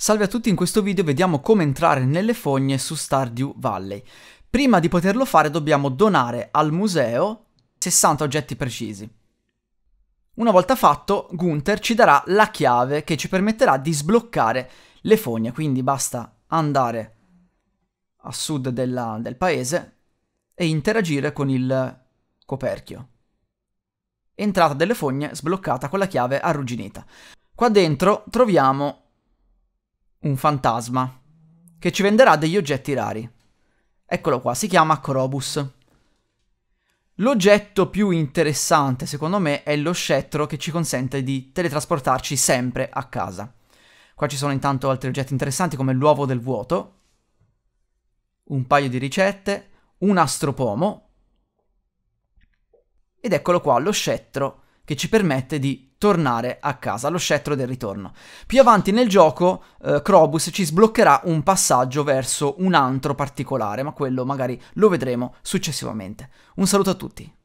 Salve a tutti, in questo video vediamo come entrare nelle fogne su Stardew Valley. Prima di poterlo fare dobbiamo donare al museo 60 oggetti precisi. Una volta fatto, Gunther ci darà la chiave che ci permetterà di sbloccare le fogne, quindi basta andare a sud della, del paese e interagire con il coperchio. Entrata delle fogne sbloccata con la chiave arrugginita. Qua dentro troviamo un fantasma che ci venderà degli oggetti rari. Eccolo qua, si chiama Acrobus. L'oggetto più interessante, secondo me, è lo scettro che ci consente di teletrasportarci sempre a casa. Qua ci sono intanto altri oggetti interessanti come l'uovo del vuoto, un paio di ricette, un astropomo ed eccolo qua lo scettro che ci permette di tornare a casa, lo scettro del ritorno. Più avanti nel gioco eh, Krobus ci sbloccherà un passaggio verso un antro particolare, ma quello magari lo vedremo successivamente. Un saluto a tutti.